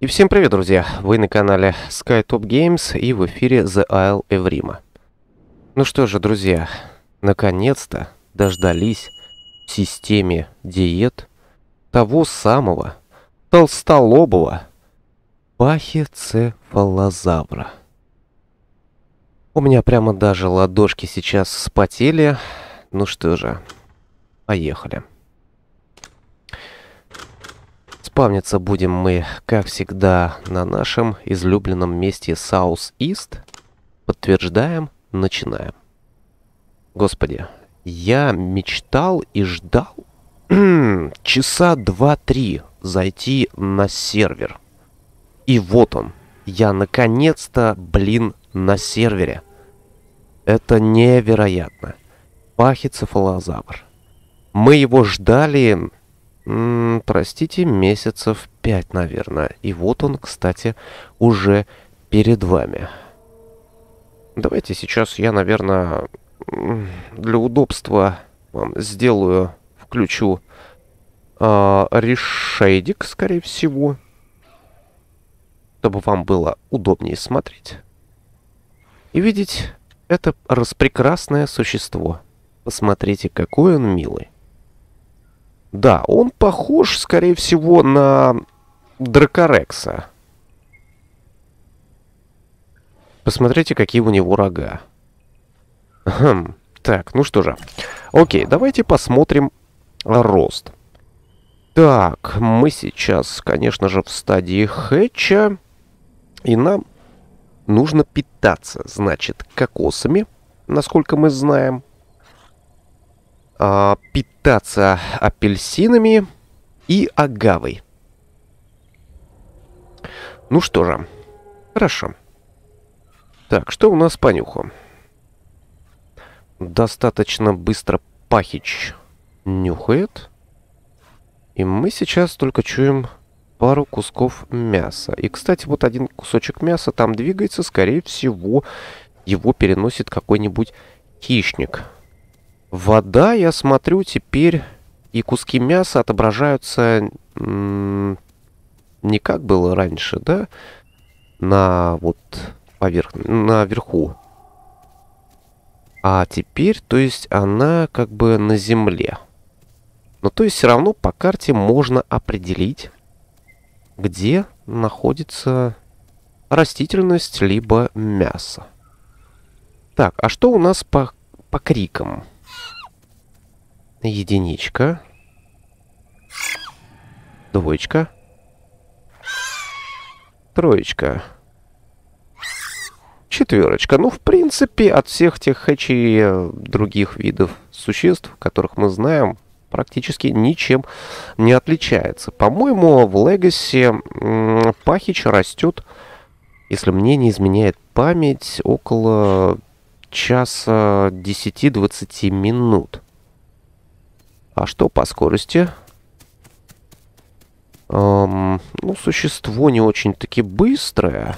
И всем привет, друзья! Вы на канале SkyTop Games и в эфире The Isle Эврима. Ну что же, друзья, наконец-то дождались в системе диет того самого толстолобого пахицефалозавра. У меня прямо даже ладошки сейчас вспотели. Ну что же, поехали. Поехали. Спавниться будем мы, как всегда, на нашем излюбленном месте South East. Подтверждаем, начинаем. Господи, я мечтал и ждал часа 2-3 зайти на сервер. И вот он. Я наконец-то, блин, на сервере. Это невероятно. Пахицефалозавр. Мы его ждали м, простите, месяцев пять, наверное. И вот он, кстати, уже перед вами. Давайте сейчас я, наверное, для удобства вам сделаю, включу э, решейдик, скорее всего, чтобы вам было удобнее смотреть и видеть это распрекрасное существо. Посмотрите, какой он милый. Да, он похож, скорее всего, на Дракорекса. Посмотрите, какие у него рога. Хм. Так, ну что же. Окей, давайте посмотрим рост. Так, мы сейчас, конечно же, в стадии хэтча. И нам нужно питаться, значит, кокосами, насколько мы знаем. А, питаться апельсинами и агавой. Ну что же, хорошо. Так, что у нас по нюху? Достаточно быстро пахич нюхает. И мы сейчас только чуем пару кусков мяса. И, кстати, вот один кусочек мяса там двигается, скорее всего, его переносит какой-нибудь хищник. Вода, я смотрю, теперь и куски мяса отображаются не как было раньше, да? На вот поверх... наверху. А теперь, то есть, она как бы на земле. Но ну, то есть все равно по карте можно определить, где находится растительность, либо мясо. Так, а что у нас по, по крикам? Единичка. Двоечка. Троечка. Четверочка. Ну, в принципе, от всех тех хэчей э, других видов существ, которых мы знаем, практически ничем не отличается. По-моему, в Легасе Пахич растет, если мне не изменяет память, около часа 10-20 минут. А что по скорости? Эм, ну, существо не очень-таки быстрое.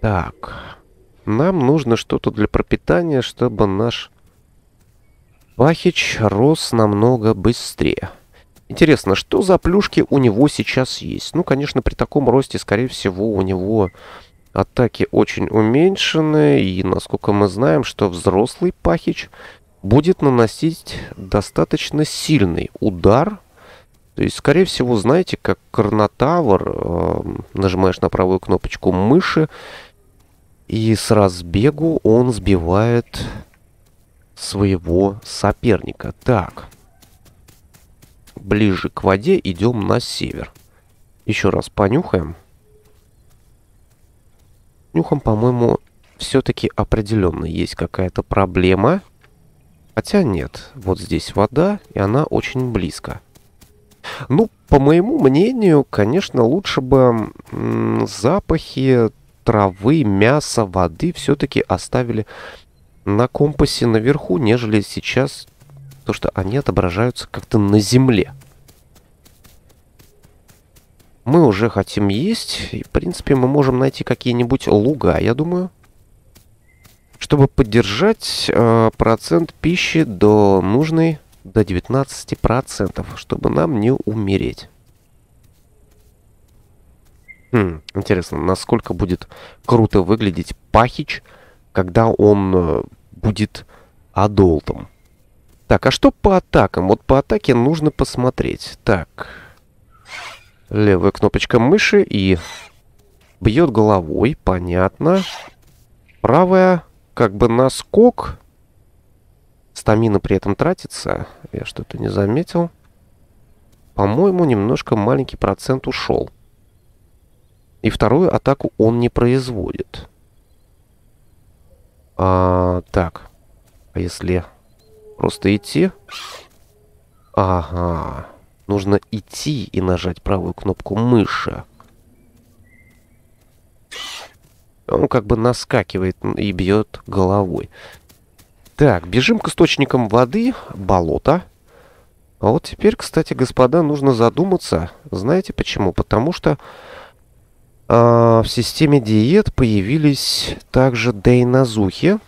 Так. Нам нужно что-то для пропитания, чтобы наш Пахич рос намного быстрее. Интересно, что за плюшки у него сейчас есть? Ну, конечно, при таком росте, скорее всего, у него атаки очень уменьшены. И, насколько мы знаем, что взрослый Пахич будет наносить достаточно сильный удар. То есть, скорее всего, знаете, как Карнотавр, э, нажимаешь на правую кнопочку мыши, и с разбегу он сбивает своего соперника. Так, ближе к воде идем на север. Еще раз понюхаем. Нюхом, по-моему, все-таки определенно есть какая-то проблема. Хотя нет, вот здесь вода, и она очень близко. Ну, по моему мнению, конечно, лучше бы запахи травы, мяса, воды все-таки оставили на компасе наверху, нежели сейчас то, что они отображаются как-то на земле. Мы уже хотим есть, и, в принципе, мы можем найти какие-нибудь луга, я думаю. Чтобы поддержать э, процент пищи до нужной, до 19%, чтобы нам не умереть. Хм, интересно, насколько будет круто выглядеть пахич, когда он э, будет адолтом. Так, а что по атакам? Вот по атаке нужно посмотреть. Так, левая кнопочка мыши и бьет головой, понятно. Правая как бы наскок. Стамина при этом тратится. Я что-то не заметил. По-моему, немножко маленький процент ушел. И вторую атаку он не производит. А, так. А если просто идти? Ага. Нужно идти и нажать правую кнопку мыши. он как бы наскакивает и бьет головой. Так, бежим к источникам воды, болото. А вот теперь, кстати, господа, нужно задуматься. Знаете почему? Потому что э, в системе диет появились также дейнозухи.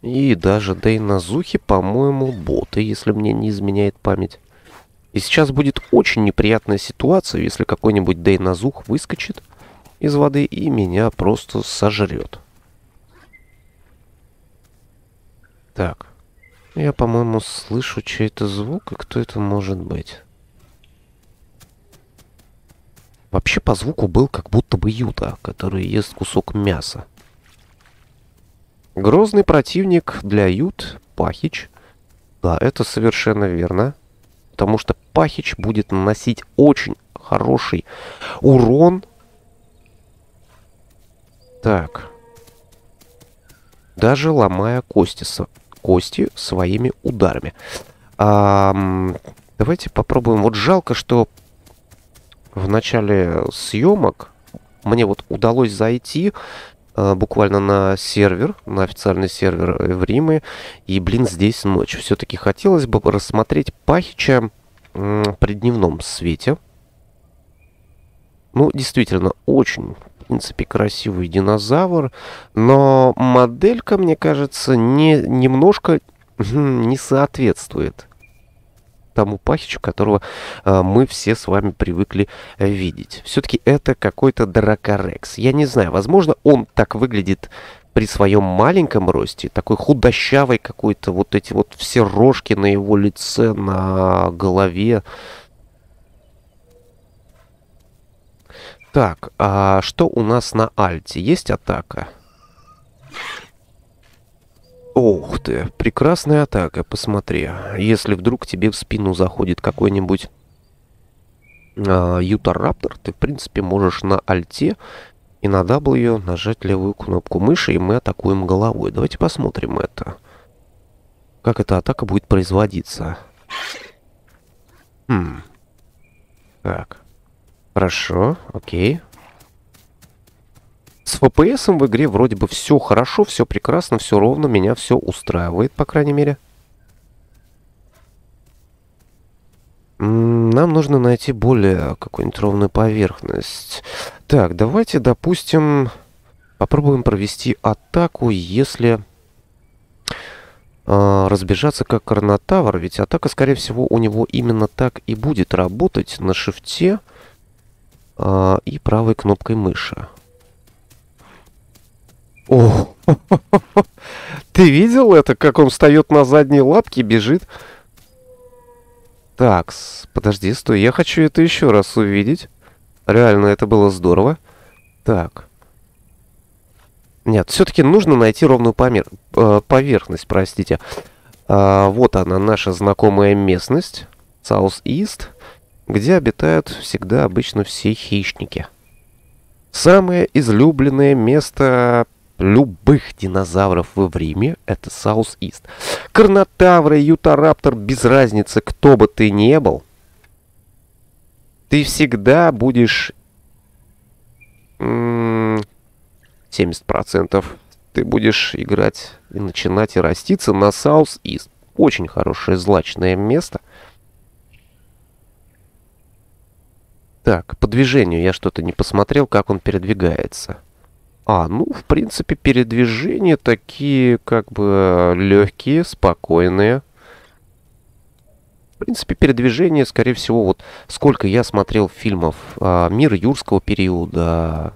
И даже дейнозухи, по-моему, боты, если мне не изменяет память. И сейчас будет очень неприятная ситуация, если какой-нибудь дейнозух выскочит. выскочит из воды и меня просто сожрет. Так. Я, по-моему, слышу чей-то звук, и кто это может быть? Вообще по звуку был как будто бы Юта, который ест кусок мяса. Грозный противник для Ют — Пахич. Да, это совершенно верно. Потому что Пахич будет наносить очень хороший урон так. Даже ломая кости, со... кости своими ударами. А, давайте попробуем. Вот жалко, что в начале съемок мне вот удалось зайти э, буквально на сервер, на официальный сервер в Риме. И, блин, здесь ночь. Все-таки хотелось бы рассмотреть Пахича э, при дневном свете. Ну, действительно, очень принципе, красивый динозавр, но моделька, мне кажется, не, немножко не соответствует тому пахичу, которого э, мы все с вами привыкли э, видеть. Все-таки это какой-то дракорекс. Я не знаю, возможно, он так выглядит при своем маленьком росте, такой худощавый какой-то, вот эти вот все рожки на его лице, на голове, Так, а что у нас на альте? Есть атака? Ух ты, прекрасная атака, посмотри. Если вдруг тебе в спину заходит какой-нибудь э, Ютараптор, ты, в принципе, можешь на альте и на W нажать левую кнопку мыши, и мы атакуем головой. Давайте посмотрим это. Как эта атака будет производиться. Хм. Так. Хорошо, окей. С FPS в игре вроде бы все хорошо, все прекрасно, все ровно, меня все устраивает, по крайней мере. Нам нужно найти более какую-нибудь ровную поверхность. Так, давайте, допустим, попробуем провести атаку, если э, разбежаться как Карнотавр, ведь атака, скорее всего, у него именно так и будет работать на шифте. Э, а, и правой кнопкой мыши. О, ты видел это, как он встает на задние лапки, бежит? Так, подожди, стой, я хочу это еще раз увидеть. Реально, это было здорово. Так. Нет, все-таки нужно найти ровную помер... Э, поверхность, простите. А, вот она, наша знакомая местность. South East где обитают всегда обычно все хищники. Самое излюбленное место любых динозавров в Риме – это Саус-Ист. Карнотавры, Ютараптор, без разницы, кто бы ты ни был, ты всегда будешь 70% ты будешь играть и начинать и раститься на Саус-Ист. Очень хорошее злачное место. Так, по движению я что-то не посмотрел, как он передвигается. А, ну, в принципе, передвижения такие, как бы, легкие, спокойные. В принципе, передвижение, скорее всего, вот сколько я смотрел фильмов. А, Мир юрского периода,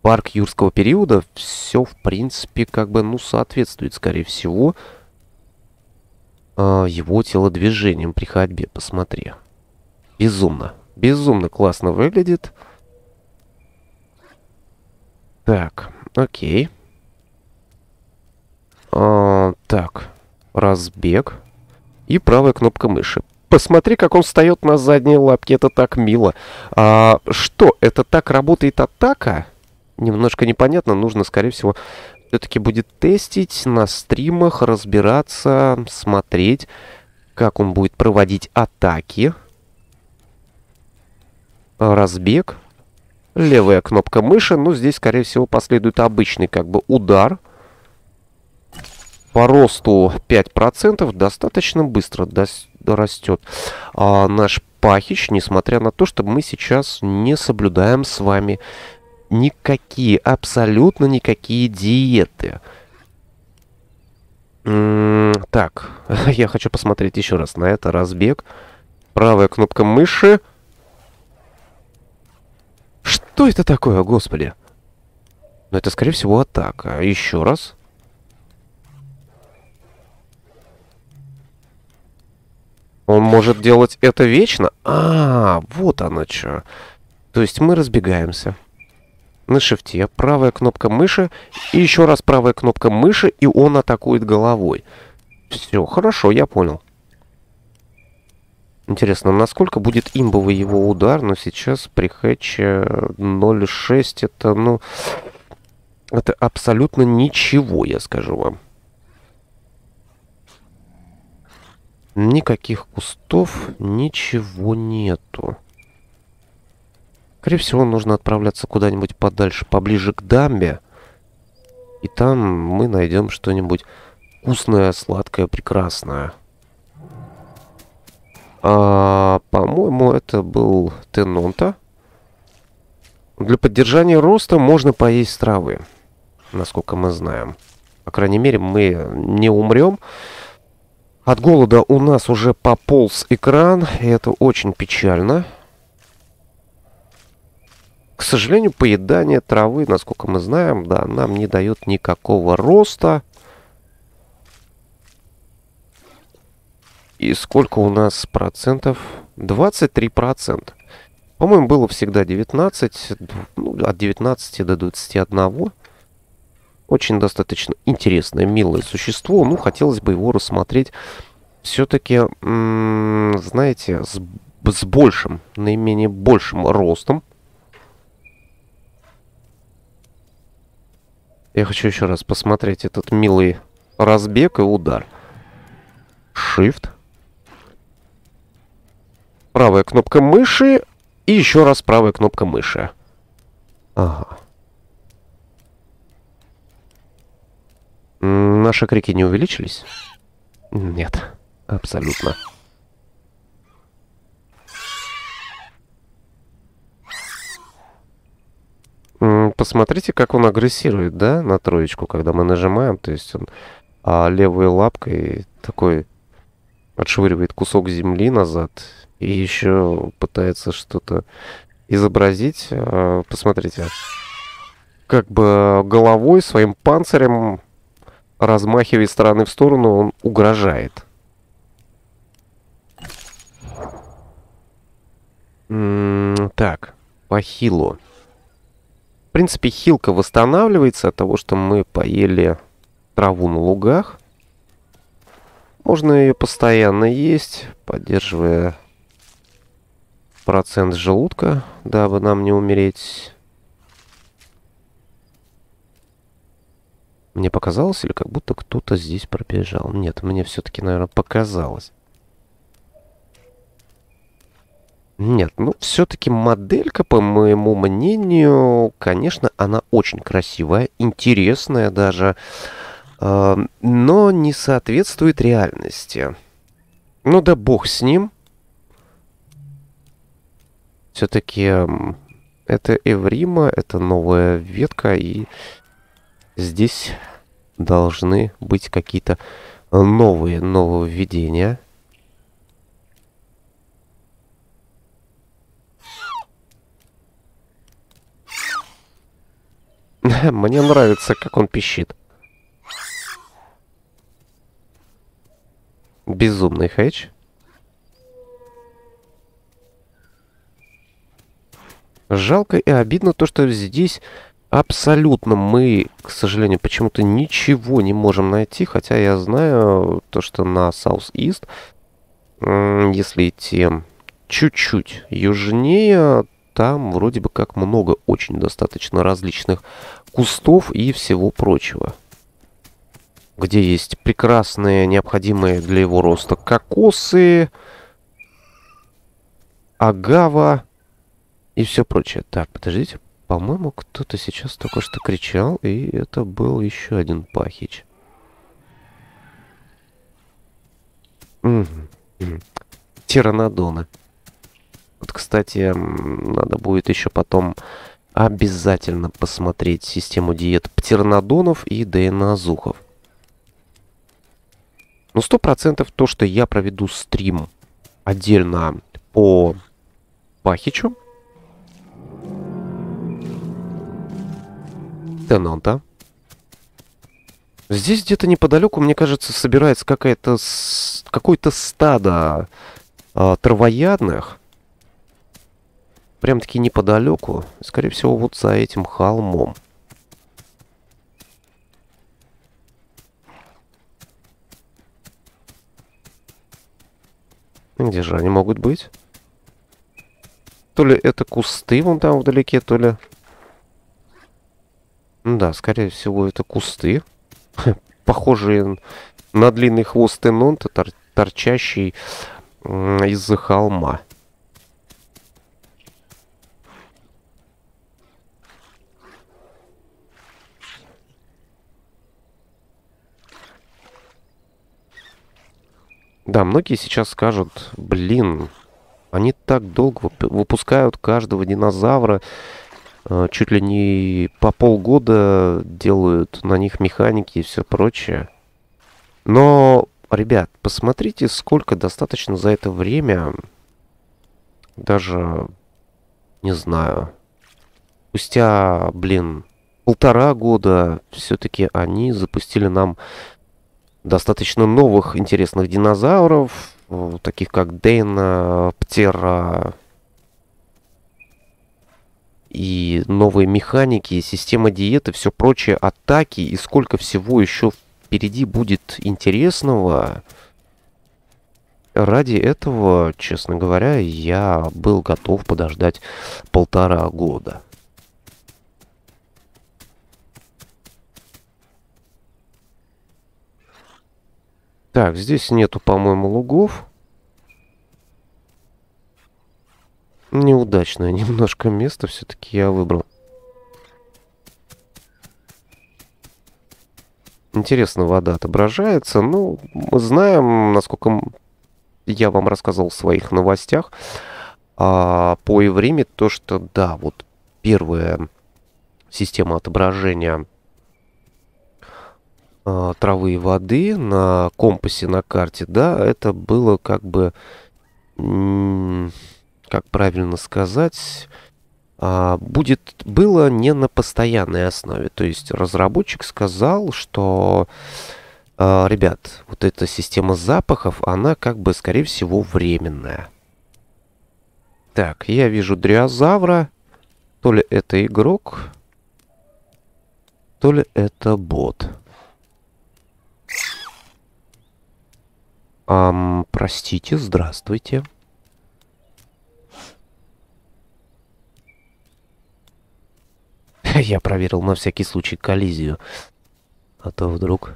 парк юрского периода, все, в принципе, как бы, ну, соответствует, скорее всего, а, его телодвижением при ходьбе, посмотри. Безумно. Безумно классно выглядит. Так, окей. А, так, разбег. И правая кнопка мыши. Посмотри, как он встает на задние лапки, это так мило. А, что, это так работает атака? Немножко непонятно, нужно, скорее всего, все-таки будет тестить на стримах, разбираться, смотреть, как он будет проводить атаки разбег, левая кнопка мыши, ну здесь, скорее всего, последует обычный как бы удар. По росту 5% достаточно быстро растет а, наш пахич, несмотря на то, что мы сейчас не соблюдаем с вами никакие, абсолютно никакие диеты. М-м, так, я хочу посмотреть еще раз на это. Разбег. Правая кнопка мыши. Что это такое, господи? Но это, скорее всего, атака. А еще раз. Он может делать это вечно? А, вот оно что. То есть мы разбегаемся. На шифте правая кнопка мыши. И еще раз правая кнопка мыши, и он атакует головой. Все, хорошо, я понял. Интересно, насколько будет имбовый его удар, но сейчас при хэтче 0.6 э, это, ну... Это абсолютно ничего, я скажу вам. Никаких кустов, ничего нету. Скорее всего, нужно отправляться куда-нибудь подальше, поближе к дамбе. И там мы найдем что-нибудь вкусное, сладкое, прекрасное. А, По-моему, это был Тенонта. Для поддержания роста можно поесть травы, насколько мы знаем. По крайней мере, мы не умрем. От голода у нас уже пополз экран, и это очень печально. К сожалению, поедание травы, насколько мы знаем, да, нам не дает никакого роста. И сколько у нас процентов? 23 процента. По-моему, было всегда 19, ну, от 19 до 21. Очень достаточно интересное, милое существо. Ну, хотелось бы его рассмотреть все-таки, знаете, с, с большим, наименее большим ростом. Я хочу еще раз посмотреть этот милый разбег и удар. Shift правая кнопка мыши и еще раз правая кнопка мыши. Ага. Наши крики не увеличились? Нет, абсолютно. Посмотрите, как он агрессирует, да, на троечку, когда мы нажимаем. То есть он а, левой лапкой такой отшвыривает кусок земли назад и еще пытается что-то изобразить. Э, посмотрите, как бы головой, своим панцирем, размахивая стороны в сторону, он угрожает. Так, по хилу. В принципе, хилка восстанавливается от того, что мы поели траву на лугах. Можно ее постоянно есть, поддерживая процент желудка, дабы нам не умереть. Мне показалось или как будто кто-то здесь пробежал? Нет, мне все-таки, наверное, показалось. Нет, ну все-таки моделька, по моему мнению, конечно, она очень красивая, интересная даже, э, но не соответствует реальности. Ну да бог с ним. Все-таки это Эврима, это новая ветка, и здесь должны быть какие-то новые нововведения. Мне нравится, как он пищит. Безумный хэч. Жалко и обидно то, что здесь абсолютно мы, к сожалению, почему-то ничего не можем найти, хотя я знаю то, что на South-East, если идти чуть-чуть южнее, там вроде бы как много очень достаточно различных кустов и всего прочего. Где есть прекрасные, необходимые для его роста кокосы, агава, и все прочее. Так, подождите. По-моему, кто-то сейчас только что кричал, и это был еще один пахич. Угу. Вот, кстати, надо будет еще потом обязательно посмотреть систему диет птеранодонов и дна Ну, сто процентов то, что я проведу стрим отдельно по Пахичу, Тенанта. Здесь где-то неподалеку, мне кажется, собирается какая-то какое-то стадо э, травоядных. Прям-таки неподалеку. Скорее всего, вот за этим холмом. Где же они могут быть? То ли это кусты вон там вдалеке, то ли... Ну да, скорее всего, это кусты. Похожие на длинный хвост Энонта, тор торчащий из-за холма. Да, многие сейчас скажут, блин, они так долго выпускают каждого динозавра. Э, чуть ли не по полгода делают на них механики и все прочее. Но, ребят, посмотрите, сколько достаточно за это время. Даже, не знаю, спустя, блин, полтора года все-таки они запустили нам достаточно новых интересных динозавров таких как Дейн, э, Птера и новые механики, система диеты, все прочее, атаки и сколько всего еще впереди будет интересного. Ради этого, честно говоря, я был готов подождать полтора года. Так, здесь нету, по-моему, лугов. Неудачное немножко место все-таки я выбрал. Интересно, вода отображается. Ну, мы знаем, насколько я вам рассказывал в своих новостях а, по Евриме, то, что, да, вот первая система отображения а, травы и воды на компасе на карте, да, это было как бы, как правильно сказать, а, будет, было не на постоянной основе. То есть разработчик сказал, что, а, ребят, вот эта система запахов, она как бы, скорее всего, временная. Так, я вижу дриозавра. То ли это игрок, то ли это бот. Эм, простите, здравствуйте. Я проверил на всякий случай коллизию. А то вдруг...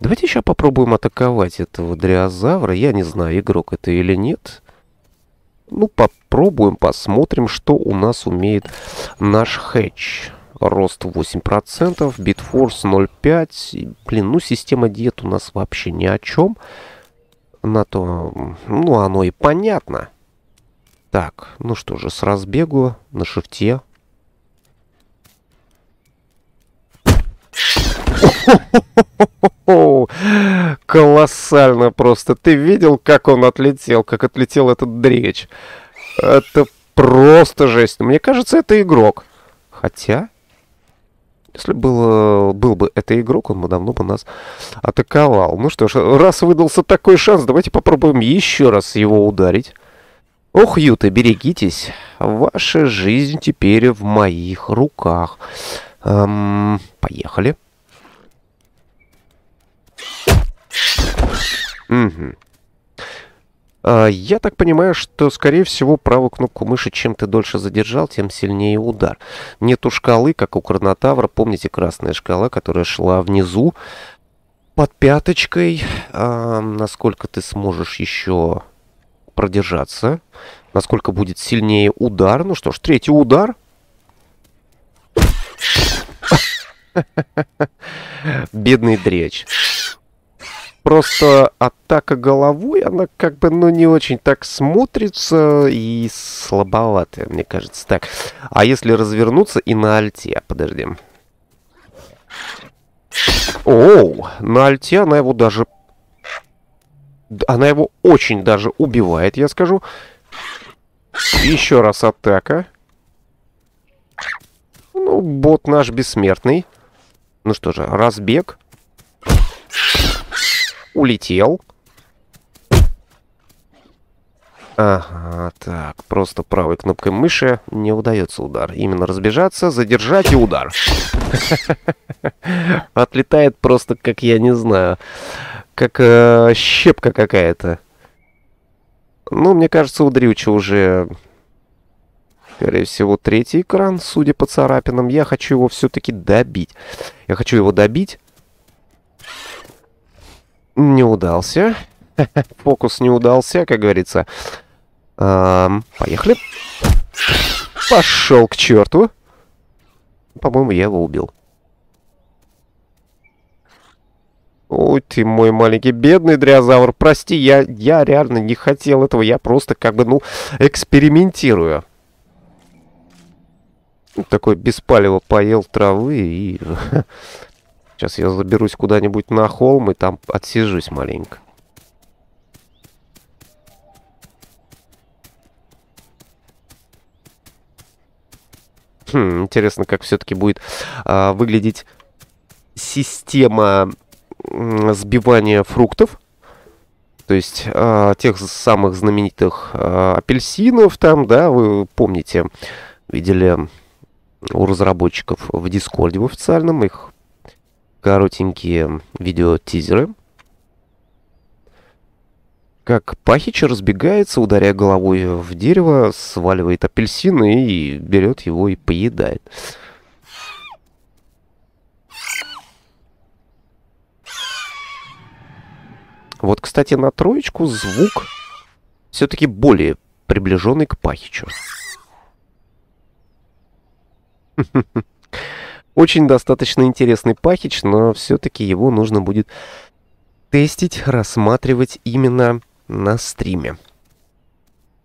Давайте еще попробуем атаковать этого дриозавра. Я не знаю, игрок это или нет. Ну, попробуем, посмотрим, что у нас умеет наш хэтч. Рост 8%, битфорс 0,5. Блин, ну система диет у нас вообще ни о чем на то... Ну, оно и понятно. Так, ну что же, с разбегу на шифте. Колоссально просто. Ты видел, как он отлетел, как отлетел этот дречь? Это просто жесть. Мне кажется, это игрок. Хотя... Если был, был бы это игрок, он бы давно бы нас атаковал. Ну что ж, раз выдался такой шанс, давайте попробуем еще раз его ударить. Ох, Юта, берегитесь. Ваша жизнь теперь в моих руках. Эм, поехали. Угу. А, я так понимаю, что, скорее всего, правую кнопку мыши чем ты дольше задержал, тем сильнее удар. Нету шкалы, как у Кронотавра. Помните, красная шкала, которая шла внизу под пяточкой. А, насколько ты сможешь еще продержаться. Насколько будет сильнее удар. Ну что ж, третий удар. Бедный дреч просто атака головой, она как бы, ну, не очень так смотрится и слабоватая, мне кажется. Так, а если развернуться и на альте? Подожди. Оу, на альте она его даже... Она его очень даже убивает, я скажу. Еще раз атака. Ну, бот наш бессмертный. Ну что же, разбег. Улетел. Ага, так, просто правой кнопкой мыши не удается удар. Именно разбежаться, задержать и удар. Отлетает просто, как я не знаю, как э, щепка какая-то. Ну, мне кажется, у Дрюча уже, скорее всего, третий экран, судя по царапинам. Я хочу его все-таки добить. Я хочу его добить не удался. Фокус не удался, как говорится. Эм, поехали. Пошел к черту. По-моему, я его убил. Ой, ты мой маленький бедный дриозавр, прости, я, я реально не хотел этого, я просто как бы, ну, экспериментирую. Такой беспалево поел травы и Сейчас я заберусь куда-нибудь на холм и там отсижусь маленько. Хм, интересно, как все-таки будет э, выглядеть система сбивания фруктов. То есть э, тех самых знаменитых э, апельсинов там, да, вы помните, видели у разработчиков в Дискорде в официальном их коротенькие видеотизеры, как Пахич разбегается, ударяя головой в дерево, сваливает апельсины и берет его и поедает. Вот, кстати, на троечку звук все-таки более приближенный к Пахичу. Очень достаточно интересный пахич, но все-таки его нужно будет тестить, рассматривать именно на стриме.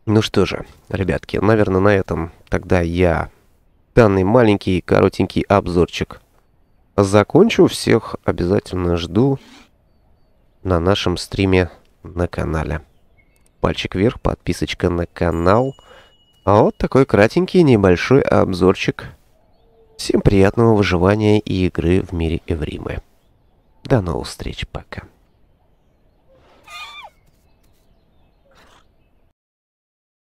Ну что же, ребятки, наверное, на этом тогда я данный маленький коротенький обзорчик закончу. Всех обязательно жду на нашем стриме на канале. Пальчик вверх, подписочка на канал. А вот такой кратенький небольшой обзорчик Всем приятного выживания и игры в мире Эвримы. До новых встреч, пока.